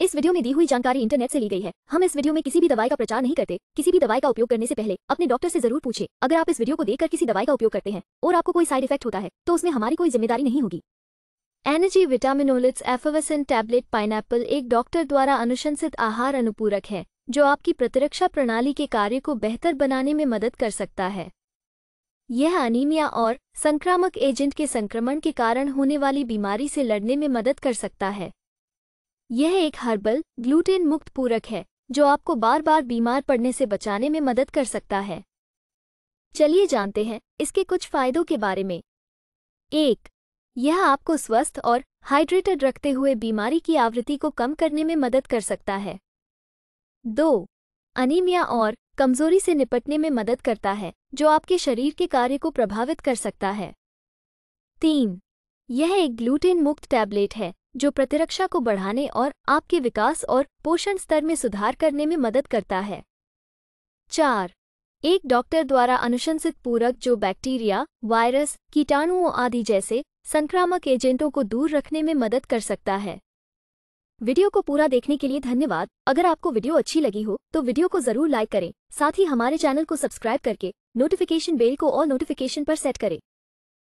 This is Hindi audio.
इस वीडियो में दी हुई जानकारी इंटरनेट से ली गई है हम इस वीडियो में किसी भी दवाई का प्रचार नहीं करते किसी भी दवाई का उपयोग करने से पहले अपने डॉक्टर से जरूर पूछे अगर आप इस वीडियो को देखकर किसी दवाई का उपयोग करते हैं और आपको कोई साइड इफेक्ट होता है तो उसमें हमारी कोई जिम्मेदारी नहीं होगी एनर्जी विटामिनोलिट्स एफोवेसन टैबलेट पाइनएप्पल एक डॉक्टर द्वारा अनुशंसित आहार अनुपूरक है जो आपकी प्रतिरक्षा प्रणाली के कार्य को बेहतर बनाने में मदद कर सकता है यह अनीमिया और संक्रामक एजेंट के संक्रमण के कारण होने वाली बीमारी से लड़ने में मदद कर सकता है यह एक हर्बल ग्लूटेन मुक्त पूरक है जो आपको बार बार बीमार पड़ने से बचाने में मदद कर सकता है चलिए जानते हैं इसके कुछ फायदों के बारे में एक यह आपको स्वस्थ और हाइड्रेटेड रखते हुए बीमारी की आवृत्ति को कम करने में मदद कर सकता है दो अनीमिया और कमजोरी से निपटने में मदद करता है जो आपके शरीर के कार्य को प्रभावित कर सकता है तीन यह एक ग्लूटेन मुक्त टैबलेट है जो प्रतिरक्षा को बढ़ाने और आपके विकास और पोषण स्तर में सुधार करने में मदद करता है चार एक डॉक्टर द्वारा अनुशंसित पूरक जो बैक्टीरिया वायरस कीटाणुओं आदि जैसे संक्रामक एजेंटों को दूर रखने में मदद कर सकता है वीडियो को पूरा देखने के लिए धन्यवाद अगर आपको वीडियो अच्छी लगी हो तो वीडियो को जरूर लाइक करें साथ ही हमारे चैनल को सब्सक्राइब करके नोटिफिकेशन बेल को और नोटिफिकेशन पर सेट करें